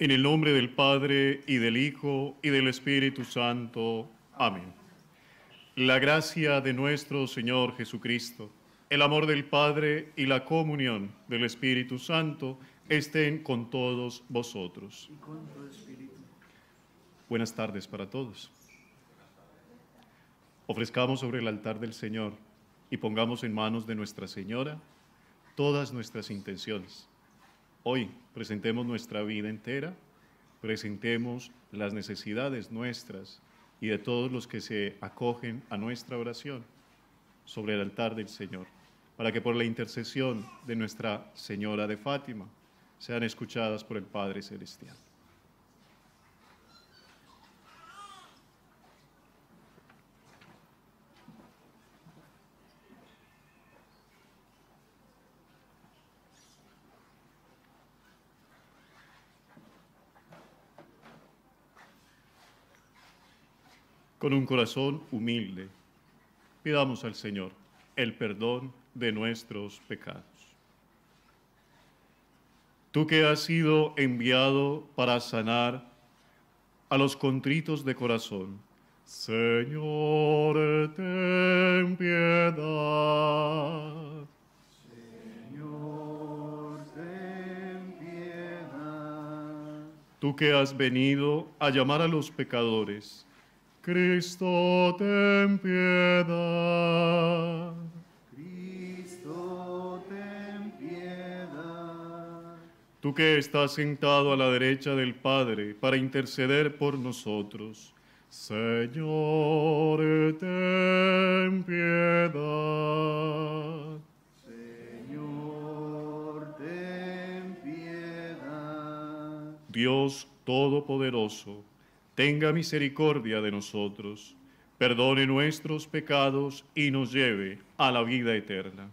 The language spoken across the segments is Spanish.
En el nombre del Padre, y del Hijo, y del Espíritu Santo. Amén. La gracia de nuestro Señor Jesucristo, el amor del Padre y la comunión del Espíritu Santo estén con todos vosotros. Buenas tardes para todos. Ofrezcamos sobre el altar del Señor y pongamos en manos de Nuestra Señora todas nuestras intenciones Hoy presentemos nuestra vida entera, presentemos las necesidades nuestras y de todos los que se acogen a nuestra oración sobre el altar del Señor, para que por la intercesión de nuestra Señora de Fátima sean escuchadas por el Padre Celestial. con un corazón humilde, pidamos al Señor el perdón de nuestros pecados. Tú que has sido enviado para sanar a los contritos de corazón, Señor, ten piedad. Señor, ten piedad. Tú que has venido a llamar a los pecadores, Cristo, ten piedad. Cristo, ten piedad. Tú que estás sentado a la derecha del Padre para interceder por nosotros, Señor, ten piedad. Señor, ten piedad. Dios Todopoderoso, tenga misericordia de nosotros, perdone nuestros pecados y nos lleve a la vida eterna.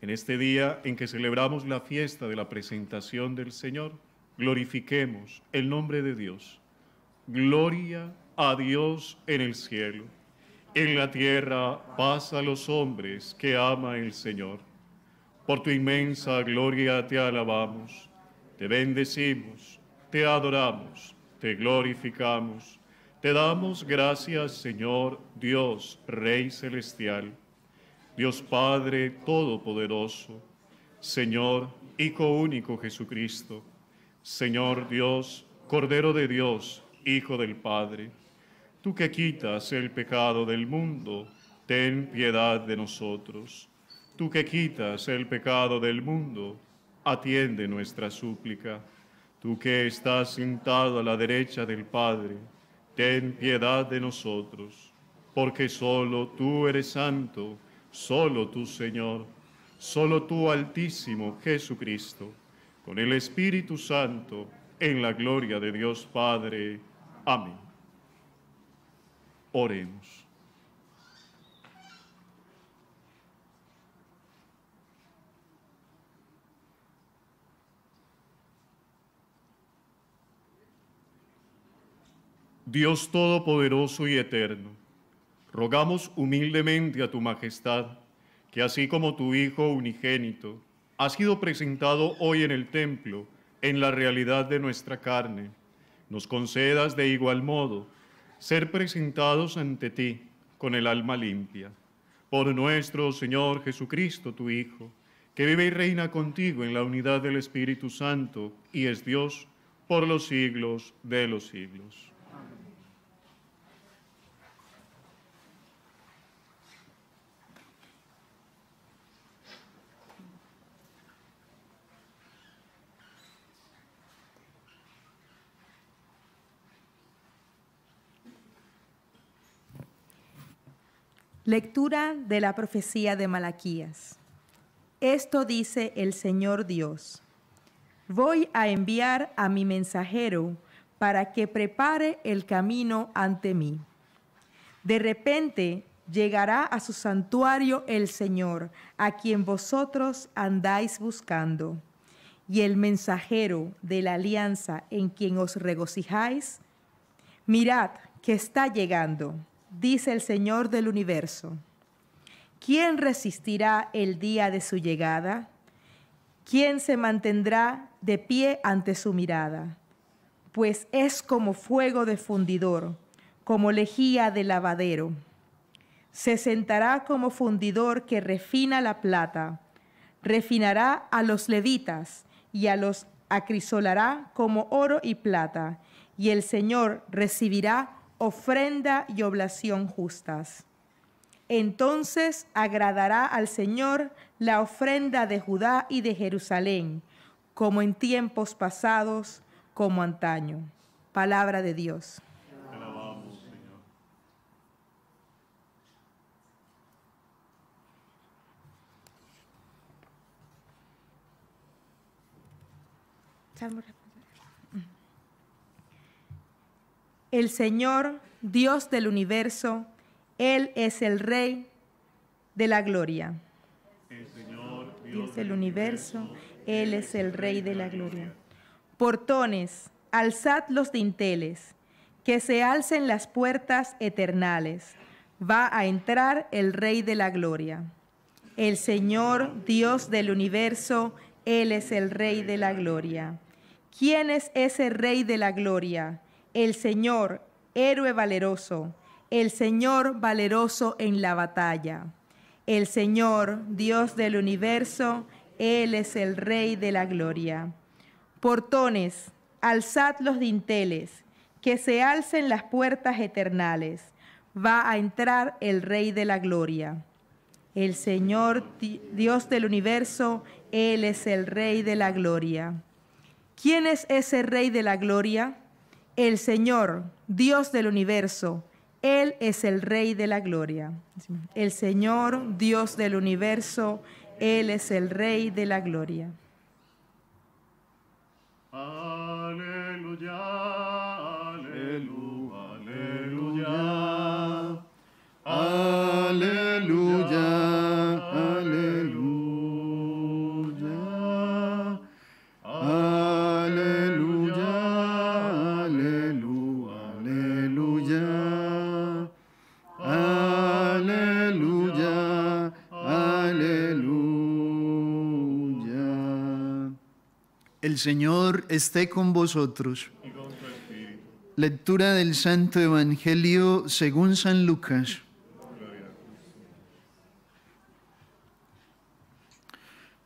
En este día en que celebramos la fiesta de la presentación del Señor, glorifiquemos el nombre de Dios. Gloria a Dios en el cielo. En la tierra paz a los hombres que ama el Señor. Por tu inmensa gloria te alabamos, te bendecimos, te adoramos te glorificamos. Te damos gracias, Señor, Dios, Rey Celestial, Dios Padre Todopoderoso, Señor, Hijo único Jesucristo, Señor Dios, Cordero de Dios, Hijo del Padre, tú que quitas el pecado del mundo, ten piedad de nosotros. Tú que quitas el pecado del mundo, atiende nuestra súplica Tú que estás sentado a la derecha del Padre, ten piedad de nosotros, porque solo tú eres santo, solo tú Señor, solo tú Altísimo Jesucristo, con el Espíritu Santo, en la gloria de Dios Padre. Amén. Oremos. Dios Todopoderoso y Eterno, rogamos humildemente a tu majestad que así como tu Hijo unigénito ha sido presentado hoy en el templo, en la realidad de nuestra carne, nos concedas de igual modo ser presentados ante ti con el alma limpia. Por nuestro Señor Jesucristo, tu Hijo, que vive y reina contigo en la unidad del Espíritu Santo y es Dios por los siglos de los siglos. Lectura de la profecía de Malaquías. Esto dice el Señor Dios. Voy a enviar a mi mensajero para que prepare el camino ante mí. De repente llegará a su santuario el Señor, a quien vosotros andáis buscando. Y el mensajero de la alianza en quien os regocijáis, mirad que está llegando dice el Señor del universo. ¿Quién resistirá el día de su llegada? ¿Quién se mantendrá de pie ante su mirada? Pues es como fuego de fundidor, como lejía de lavadero. Se sentará como fundidor que refina la plata, refinará a los levitas y a los acrisolará como oro y plata, y el Señor recibirá ofrenda y oblación justas. Entonces agradará al Señor la ofrenda de Judá y de Jerusalén, como en tiempos pasados, como antaño. Palabra de Dios. Salmo el Señor, Dios del universo, Él es el Rey de la gloria. El Señor, Dios del universo, Él es el Rey de la gloria. Portones, alzad los dinteles, que se alcen las puertas eternales. Va a entrar el Rey de la gloria. El Señor, Dios del universo, Él es el Rey de la gloria. ¿Quién es ese Rey de la gloria? el Señor, héroe valeroso, el Señor valeroso en la batalla. El Señor, Dios del universo, Él es el Rey de la gloria. Portones, alzad los dinteles, que se alcen las puertas eternales. Va a entrar el Rey de la gloria. El Señor, Dios del universo, Él es el Rey de la gloria. ¿Quién es ese Rey de la gloria? el Señor, Dios del universo, Él es el Rey de la gloria. El Señor, Dios del universo, Él es el Rey de la gloria. Señor esté con vosotros. Lectura del Santo Evangelio según San Lucas.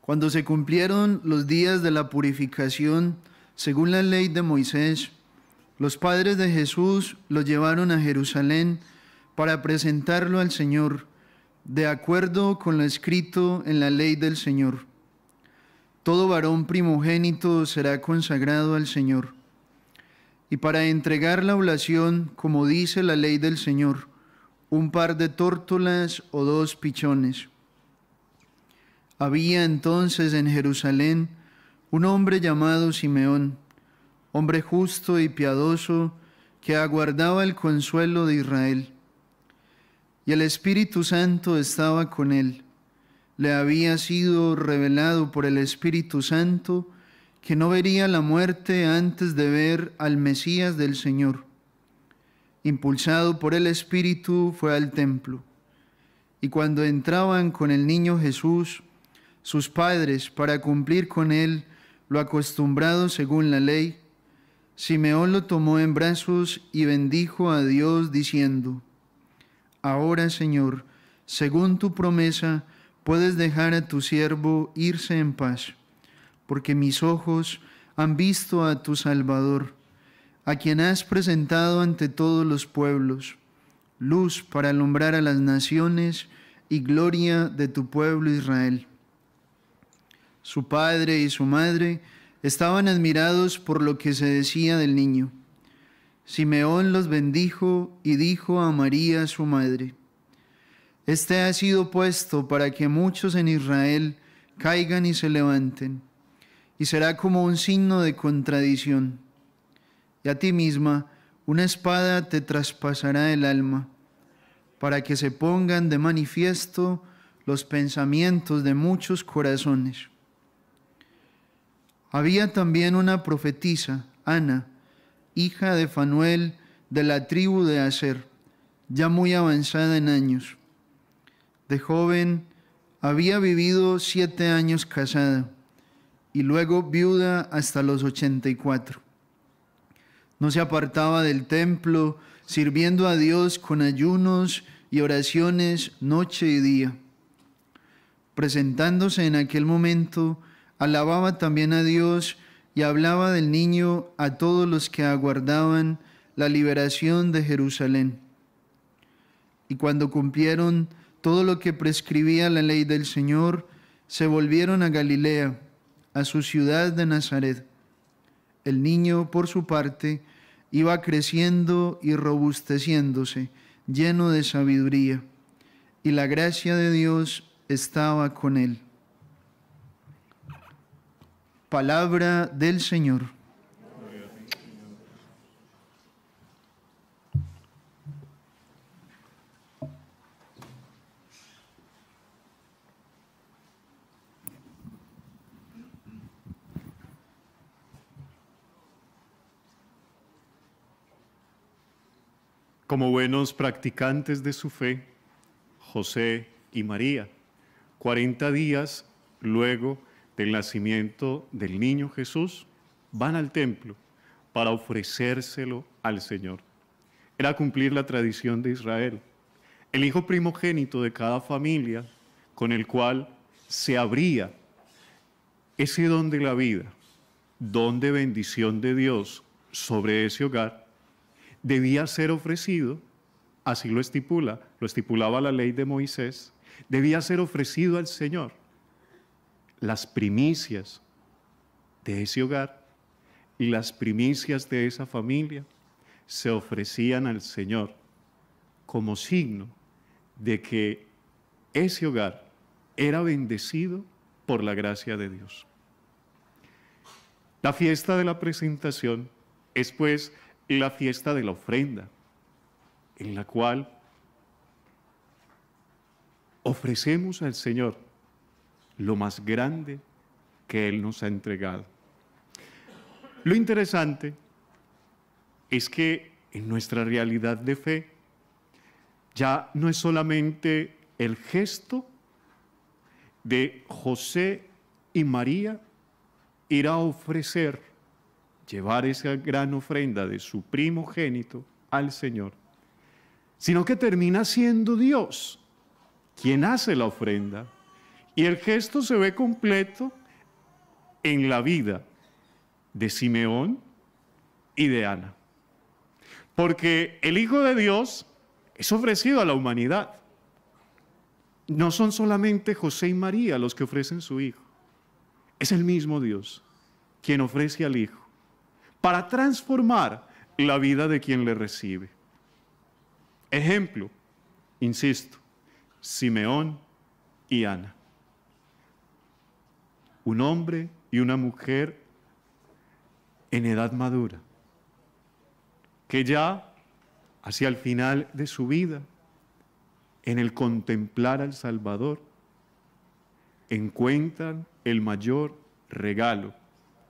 Cuando se cumplieron los días de la purificación, según la ley de Moisés, los padres de Jesús lo llevaron a Jerusalén para presentarlo al Señor, de acuerdo con lo escrito en la ley del Señor todo varón primogénito será consagrado al Señor. Y para entregar la oblación, como dice la ley del Señor, un par de tórtolas o dos pichones. Había entonces en Jerusalén un hombre llamado Simeón, hombre justo y piadoso, que aguardaba el consuelo de Israel. Y el Espíritu Santo estaba con él le había sido revelado por el Espíritu Santo que no vería la muerte antes de ver al Mesías del Señor. Impulsado por el Espíritu fue al templo, y cuando entraban con el niño Jesús, sus padres, para cumplir con él lo acostumbrado según la ley, Simeón lo tomó en brazos y bendijo a Dios diciendo, Ahora Señor, según tu promesa, puedes dejar a tu siervo irse en paz, porque mis ojos han visto a tu Salvador, a quien has presentado ante todos los pueblos, luz para alumbrar a las naciones y gloria de tu pueblo Israel. Su padre y su madre estaban admirados por lo que se decía del niño. Simeón los bendijo y dijo a María su madre, este ha sido puesto para que muchos en Israel caigan y se levanten, y será como un signo de contradicción. Y a ti misma una espada te traspasará el alma, para que se pongan de manifiesto los pensamientos de muchos corazones. Había también una profetisa, Ana, hija de Fanuel, de la tribu de Aser, ya muy avanzada en años. De joven había vivido siete años casada y luego viuda hasta los 84. No se apartaba del templo, sirviendo a Dios con ayunos y oraciones noche y día. Presentándose en aquel momento, alababa también a Dios y hablaba del niño a todos los que aguardaban la liberación de Jerusalén. Y cuando cumplieron todo lo que prescribía la ley del Señor, se volvieron a Galilea, a su ciudad de Nazaret. El niño, por su parte, iba creciendo y robusteciéndose, lleno de sabiduría, y la gracia de Dios estaba con él. Palabra del Señor. como buenos practicantes de su fe, José y María, 40 días luego del nacimiento del niño Jesús, van al templo para ofrecérselo al Señor. Era cumplir la tradición de Israel. El hijo primogénito de cada familia con el cual se abría ese don de la vida, don de bendición de Dios sobre ese hogar, debía ser ofrecido, así lo estipula, lo estipulaba la ley de Moisés, debía ser ofrecido al Señor las primicias de ese hogar y las primicias de esa familia se ofrecían al Señor como signo de que ese hogar era bendecido por la gracia de Dios. La fiesta de la presentación es pues la fiesta de la ofrenda, en la cual ofrecemos al Señor lo más grande que Él nos ha entregado. Lo interesante es que en nuestra realidad de fe ya no es solamente el gesto de José y María ir a ofrecer llevar esa gran ofrenda de su primogénito al Señor, sino que termina siendo Dios quien hace la ofrenda. Y el gesto se ve completo en la vida de Simeón y de Ana. Porque el Hijo de Dios es ofrecido a la humanidad. No son solamente José y María los que ofrecen su Hijo. Es el mismo Dios quien ofrece al Hijo para transformar la vida de quien le recibe. Ejemplo, insisto, Simeón y Ana. Un hombre y una mujer en edad madura, que ya hacia el final de su vida, en el contemplar al Salvador, encuentran el mayor regalo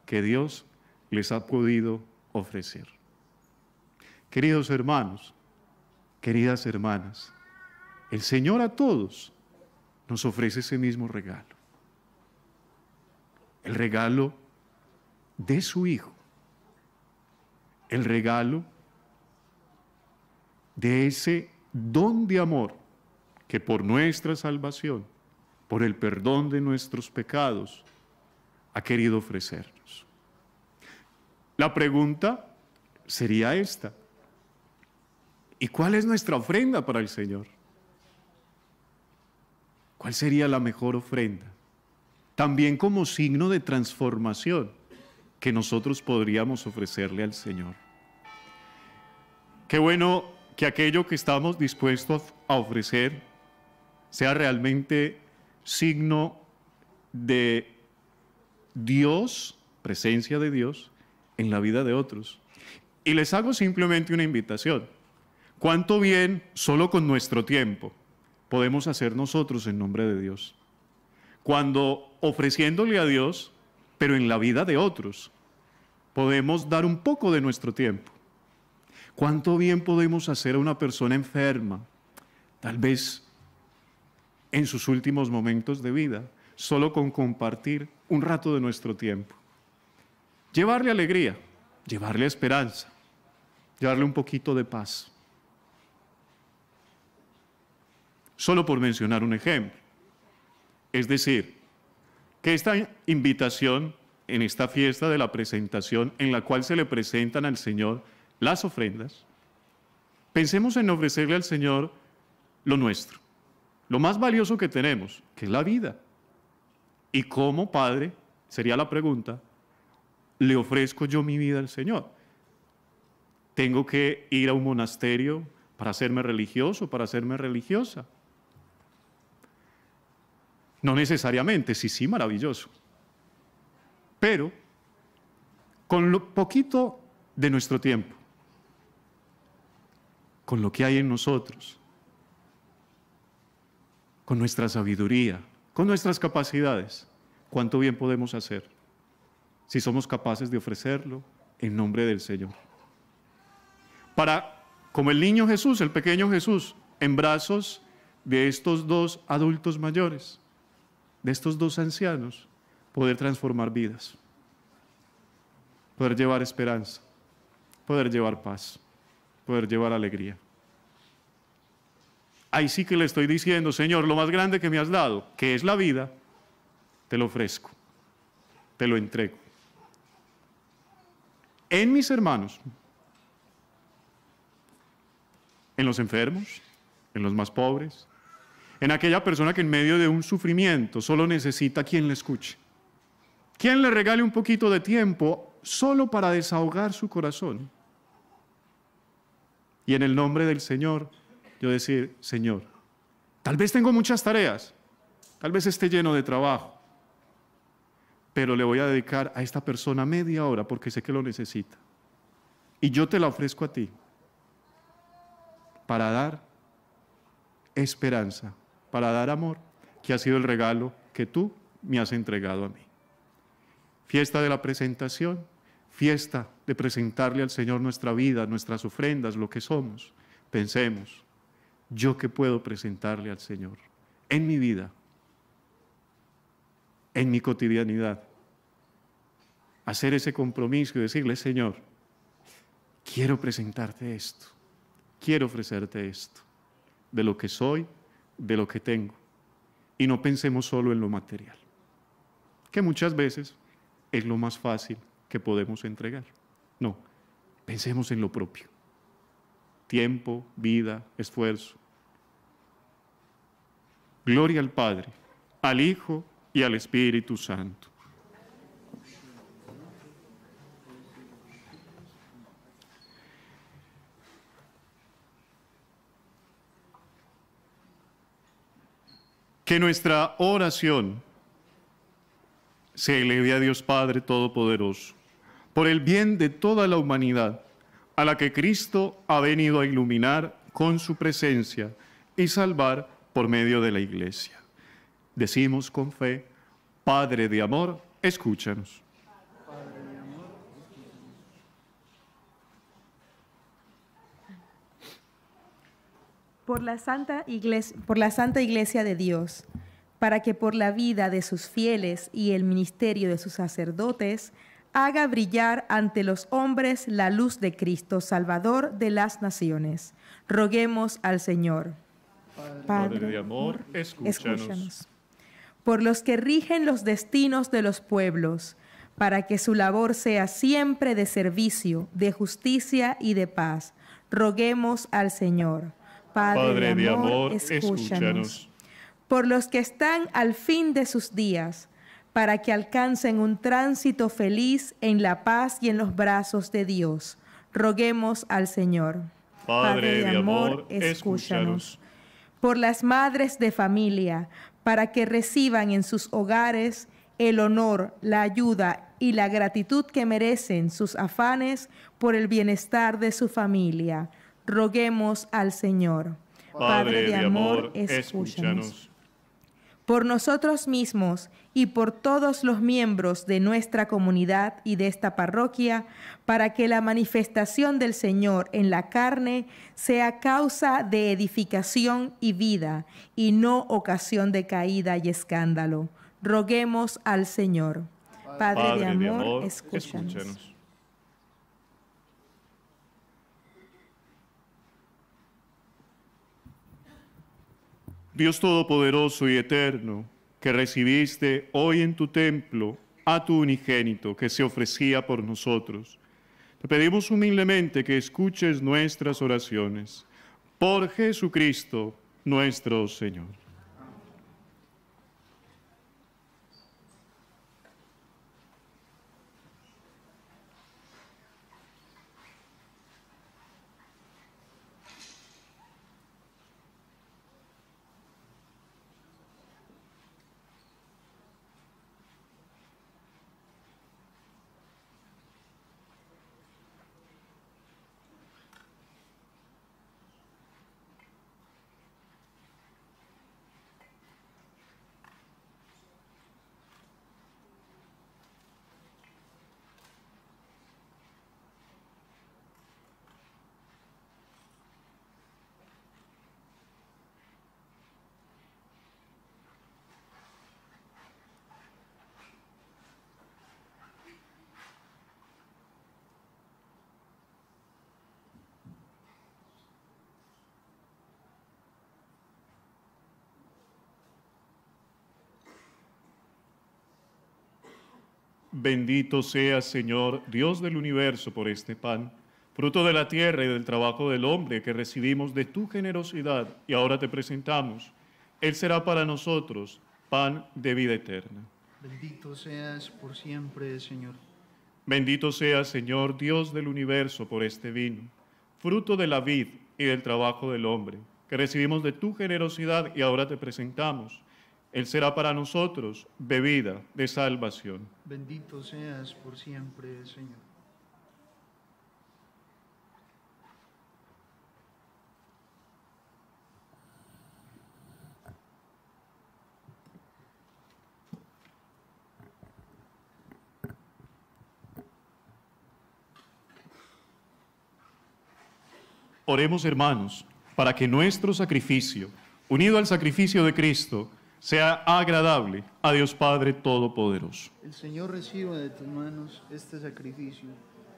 que Dios les ha podido ofrecer. Queridos hermanos, queridas hermanas, el Señor a todos nos ofrece ese mismo regalo. El regalo de su Hijo. El regalo de ese don de amor que por nuestra salvación, por el perdón de nuestros pecados, ha querido ofrecernos. La pregunta sería esta. ¿Y cuál es nuestra ofrenda para el Señor? ¿Cuál sería la mejor ofrenda? También como signo de transformación que nosotros podríamos ofrecerle al Señor. Qué bueno que aquello que estamos dispuestos a ofrecer sea realmente signo de Dios, presencia de Dios, en la vida de otros. Y les hago simplemente una invitación. ¿Cuánto bien solo con nuestro tiempo podemos hacer nosotros en nombre de Dios? Cuando ofreciéndole a Dios, pero en la vida de otros, podemos dar un poco de nuestro tiempo. ¿Cuánto bien podemos hacer a una persona enferma, tal vez en sus últimos momentos de vida, solo con compartir un rato de nuestro tiempo? Llevarle alegría, llevarle esperanza, llevarle un poquito de paz. Solo por mencionar un ejemplo. Es decir, que esta invitación en esta fiesta de la presentación en la cual se le presentan al Señor las ofrendas, pensemos en ofrecerle al Señor lo nuestro, lo más valioso que tenemos, que es la vida. ¿Y cómo, Padre? Sería la pregunta, le ofrezco yo mi vida al Señor. Tengo que ir a un monasterio para hacerme religioso, para hacerme religiosa. No necesariamente, sí, sí, maravilloso. Pero con lo poquito de nuestro tiempo, con lo que hay en nosotros, con nuestra sabiduría, con nuestras capacidades, cuánto bien podemos hacer si somos capaces de ofrecerlo en nombre del Señor. Para, como el niño Jesús, el pequeño Jesús, en brazos de estos dos adultos mayores, de estos dos ancianos, poder transformar vidas, poder llevar esperanza, poder llevar paz, poder llevar alegría. Ahí sí que le estoy diciendo, Señor, lo más grande que me has dado, que es la vida, te lo ofrezco, te lo entrego en mis hermanos, en los enfermos, en los más pobres, en aquella persona que en medio de un sufrimiento solo necesita quien le escuche, quien le regale un poquito de tiempo solo para desahogar su corazón. Y en el nombre del Señor, yo decir, Señor, tal vez tengo muchas tareas, tal vez esté lleno de trabajo, pero le voy a dedicar a esta persona media hora porque sé que lo necesita. Y yo te la ofrezco a ti para dar esperanza, para dar amor, que ha sido el regalo que tú me has entregado a mí. Fiesta de la presentación, fiesta de presentarle al Señor nuestra vida, nuestras ofrendas, lo que somos. Pensemos, yo que puedo presentarle al Señor en mi vida en mi cotidianidad. Hacer ese compromiso y decirle, Señor, quiero presentarte esto, quiero ofrecerte esto, de lo que soy, de lo que tengo. Y no pensemos solo en lo material, que muchas veces es lo más fácil que podemos entregar. No, pensemos en lo propio. Tiempo, vida, esfuerzo. Gloria al Padre, al Hijo y al Espíritu Santo. Que nuestra oración se eleve a Dios Padre Todopoderoso, por el bien de toda la humanidad, a la que Cristo ha venido a iluminar con su presencia y salvar por medio de la Iglesia. Decimos con fe, Padre de amor, escúchanos. Por la, Santa Iglesia, por la Santa Iglesia de Dios, para que por la vida de sus fieles y el ministerio de sus sacerdotes haga brillar ante los hombres la luz de Cristo, Salvador de las naciones. Roguemos al Señor. Padre, de amor, escúchanos por los que rigen los destinos de los pueblos, para que su labor sea siempre de servicio, de justicia y de paz. Roguemos al Señor. Padre, de amor, escúchanos. Por los que están al fin de sus días, para que alcancen un tránsito feliz en la paz y en los brazos de Dios. Roguemos al Señor. Padre, de amor, escúchanos. Por las madres de familia, para que reciban en sus hogares el honor, la ayuda y la gratitud que merecen sus afanes por el bienestar de su familia. Roguemos al Señor. Padre, de amor, escúchanos por nosotros mismos y por todos los miembros de nuestra comunidad y de esta parroquia, para que la manifestación del Señor en la carne sea causa de edificación y vida, y no ocasión de caída y escándalo. Roguemos al Señor. Padre, de, amor, escúchanos. Dios Todopoderoso y Eterno, que recibiste hoy en tu templo a tu unigénito que se ofrecía por nosotros, te pedimos humildemente que escuches nuestras oraciones. Por Jesucristo nuestro Señor. Bendito sea, Señor, Dios del universo, por este pan, fruto de la tierra y del trabajo del hombre que recibimos de tu generosidad y ahora te presentamos. Él será para nosotros pan de vida eterna. Bendito seas por siempre, Señor. Bendito seas, Señor, Dios del universo, por este vino, fruto de la vid y del trabajo del hombre, que recibimos de tu generosidad y ahora te presentamos. Él será para nosotros bebida de salvación. Bendito seas por siempre, Señor. Oremos hermanos, para que nuestro sacrificio, unido al sacrificio de Cristo, sea agradable a Dios Padre Todopoderoso. El Señor reciba de tus manos este sacrificio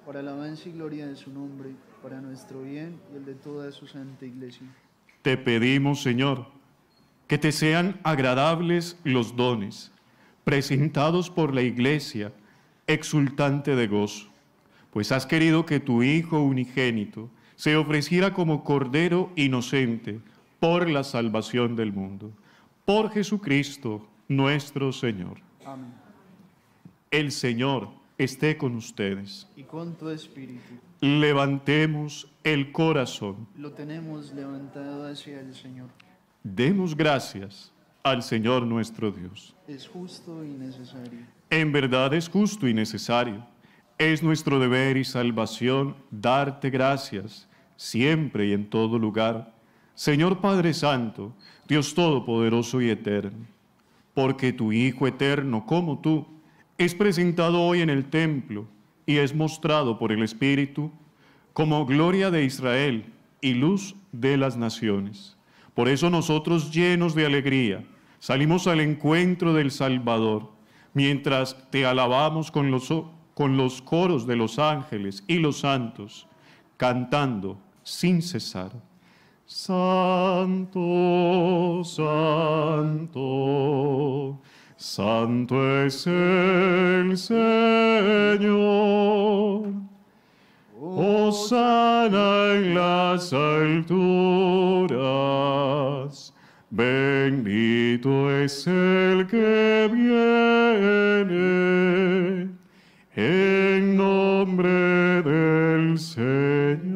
para alabanza y gloria de su nombre, para nuestro bien y el de toda su santa iglesia. Te pedimos, Señor, que te sean agradables los dones presentados por la iglesia, exultante de gozo, pues has querido que tu Hijo unigénito se ofreciera como Cordero inocente por la salvación del mundo por Jesucristo nuestro Señor. Amén. El Señor esté con ustedes. Y con tu espíritu. Levantemos el corazón. Lo tenemos levantado hacia el Señor. Demos gracias al Señor nuestro Dios. Es justo y necesario. En verdad es justo y necesario. Es nuestro deber y salvación darte gracias siempre y en todo lugar Señor Padre Santo, Dios Todopoderoso y Eterno, porque tu Hijo Eterno, como tú, es presentado hoy en el templo y es mostrado por el Espíritu como gloria de Israel y luz de las naciones. Por eso nosotros llenos de alegría salimos al encuentro del Salvador, mientras te alabamos con los, con los coros de los ángeles y los santos, cantando sin cesar. Santo, santo, santo es el Señor. Oh, sana en las alturas, bendito es el que viene en nombre del Señor.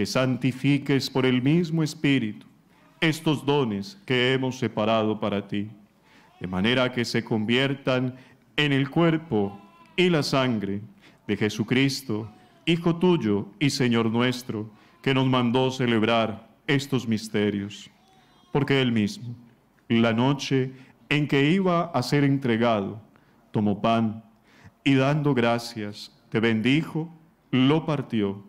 que santifiques por el mismo Espíritu estos dones que hemos separado para ti, de manera que se conviertan en el cuerpo y la sangre de Jesucristo, Hijo tuyo y Señor nuestro, que nos mandó celebrar estos misterios, porque él mismo, la noche en que iba a ser entregado, tomó pan y dando gracias, te bendijo, lo partió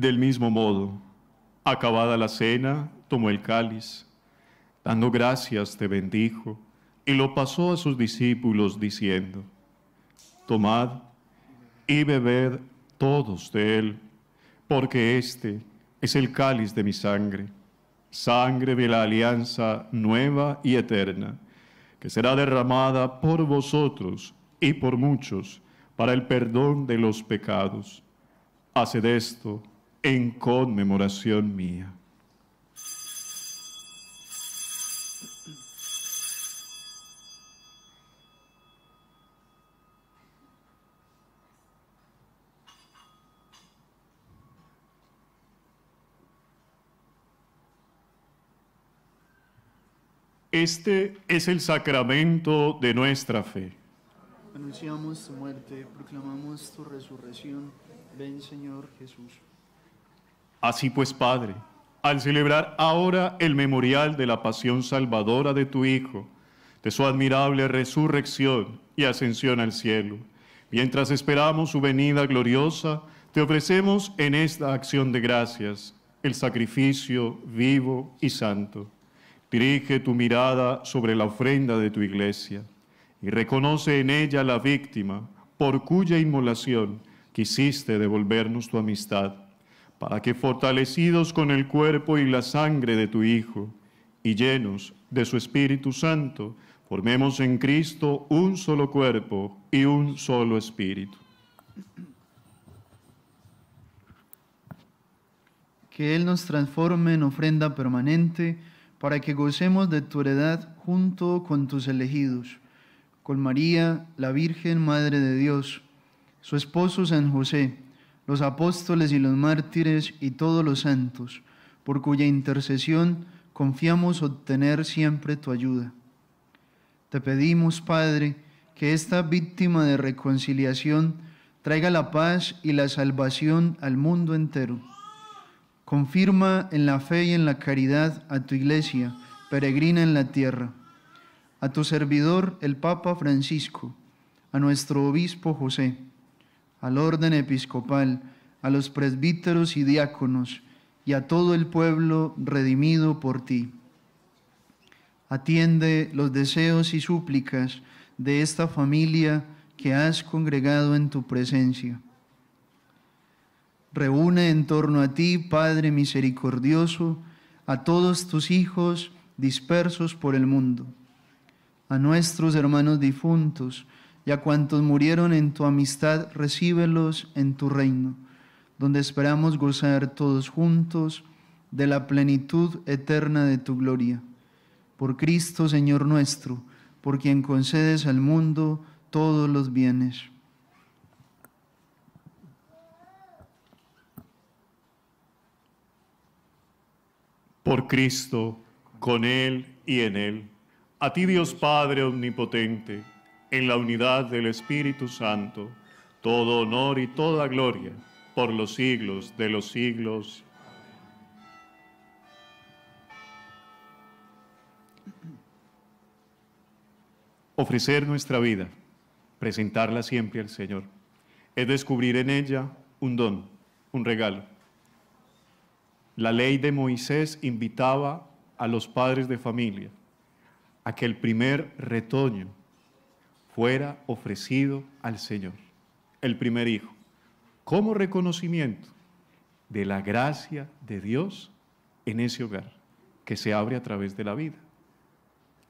Del mismo modo, acabada la cena, tomó el cáliz, dando gracias te bendijo, y lo pasó a sus discípulos diciendo, Tomad y bebed todos de él, porque este es el cáliz de mi sangre, sangre de la alianza nueva y eterna, que será derramada por vosotros y por muchos para el perdón de los pecados. Haced esto en conmemoración mía. Este es el sacramento de nuestra fe. Anunciamos tu muerte, proclamamos tu resurrección. Ven, Señor Jesús. Así pues, Padre, al celebrar ahora el memorial de la pasión salvadora de tu Hijo, de su admirable resurrección y ascensión al cielo, mientras esperamos su venida gloriosa, te ofrecemos en esta acción de gracias el sacrificio vivo y santo. Dirige tu mirada sobre la ofrenda de tu iglesia y reconoce en ella la víctima por cuya inmolación quisiste devolvernos tu amistad para que fortalecidos con el cuerpo y la sangre de tu Hijo, y llenos de su Espíritu Santo, formemos en Cristo un solo cuerpo y un solo espíritu. Que Él nos transforme en ofrenda permanente para que gocemos de tu heredad junto con tus elegidos, con María, la Virgen Madre de Dios, su esposo San José, los apóstoles y los mártires y todos los santos, por cuya intercesión confiamos obtener siempre tu ayuda. Te pedimos, Padre, que esta víctima de reconciliación traiga la paz y la salvación al mundo entero. Confirma en la fe y en la caridad a tu iglesia, peregrina en la tierra, a tu servidor el Papa Francisco, a nuestro obispo José al orden episcopal, a los presbíteros y diáconos, y a todo el pueblo redimido por ti. Atiende los deseos y súplicas de esta familia que has congregado en tu presencia. Reúne en torno a ti, Padre misericordioso, a todos tus hijos dispersos por el mundo, a nuestros hermanos difuntos, y a cuantos murieron en tu amistad, recíbelos en tu reino, donde esperamos gozar todos juntos de la plenitud eterna de tu gloria. Por Cristo, Señor nuestro, por quien concedes al mundo todos los bienes. Por Cristo, con Él y en Él, a ti Dios Padre Omnipotente en la unidad del Espíritu Santo, todo honor y toda gloria por los siglos de los siglos. Ofrecer nuestra vida, presentarla siempre al Señor, es descubrir en ella un don, un regalo. La ley de Moisés invitaba a los padres de familia a que el primer retoño fuera ofrecido al Señor, el primer hijo, como reconocimiento de la gracia de Dios en ese hogar que se abre a través de la vida,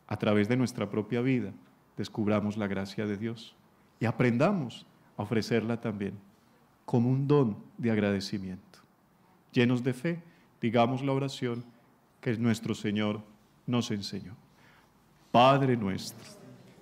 a través de nuestra propia vida, descubramos la gracia de Dios y aprendamos a ofrecerla también como un don de agradecimiento. Llenos de fe, digamos la oración que nuestro Señor nos enseñó. Padre nuestro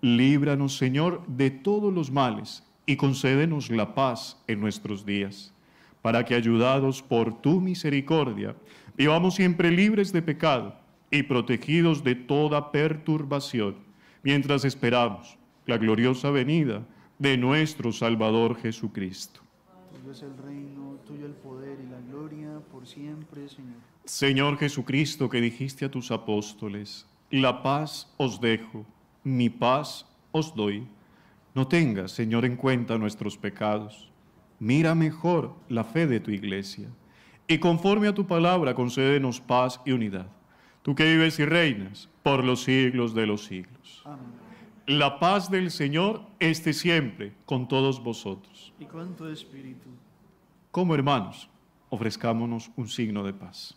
Líbranos, Señor, de todos los males y concédenos la paz en nuestros días, para que, ayudados por tu misericordia, vivamos siempre libres de pecado y protegidos de toda perturbación, mientras esperamos la gloriosa venida de nuestro Salvador Jesucristo. Tuyo es el reino, tuyo el poder y la gloria por siempre, Señor. Señor Jesucristo, que dijiste a tus apóstoles, la paz os dejo mi paz os doy. No tengas, Señor, en cuenta nuestros pecados. Mira mejor la fe de tu iglesia. Y conforme a tu palabra, concédenos paz y unidad. Tú que vives y reinas por los siglos de los siglos. La paz del Señor esté siempre con todos vosotros. Y con tu espíritu. Como hermanos, ofrezcámonos un signo de paz.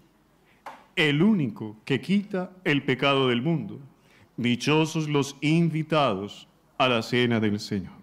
el único que quita el pecado del mundo. Dichosos los invitados a la cena del Señor.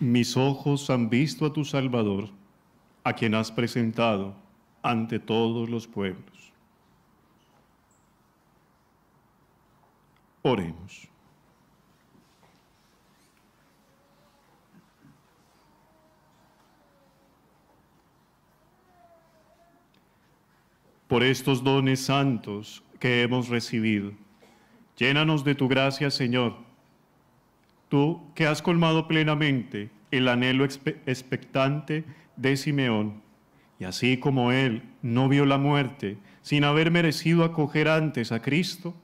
Mis ojos han visto a tu Salvador, a quien has presentado ante todos los pueblos. Oremos. Por estos dones santos que hemos recibido, llénanos de tu gracia, Señor tú que has colmado plenamente el anhelo expectante de Simeón. Y así como él no vio la muerte sin haber merecido acoger antes a Cristo,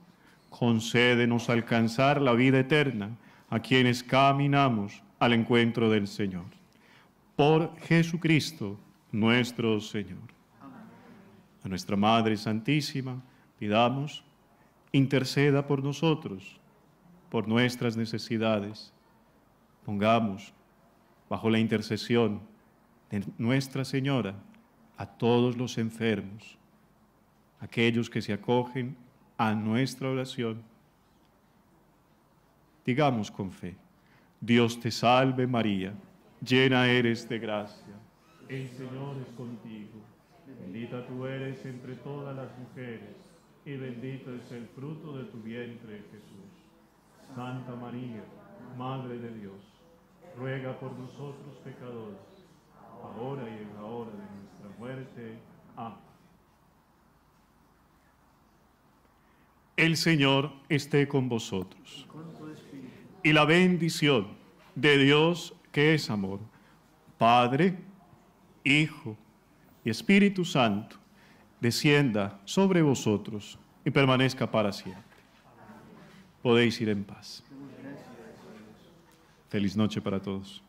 concédenos alcanzar la vida eterna a quienes caminamos al encuentro del Señor. Por Jesucristo nuestro Señor. A nuestra Madre Santísima pidamos, interceda por nosotros por nuestras necesidades. Pongamos bajo la intercesión de Nuestra Señora a todos los enfermos, aquellos que se acogen a nuestra oración. Digamos con fe, Dios te salve María, llena eres de gracia, el Señor es contigo, bendita tú eres entre todas las mujeres, y bendito es el fruto de tu vientre Jesús. Santa María, Madre de Dios, ruega por nosotros pecadores, ahora y en la hora de nuestra muerte. Amén. El Señor esté con vosotros. Y la bendición de Dios, que es amor, Padre, Hijo y Espíritu Santo, descienda sobre vosotros y permanezca para siempre podéis ir en paz. Feliz noche para todos.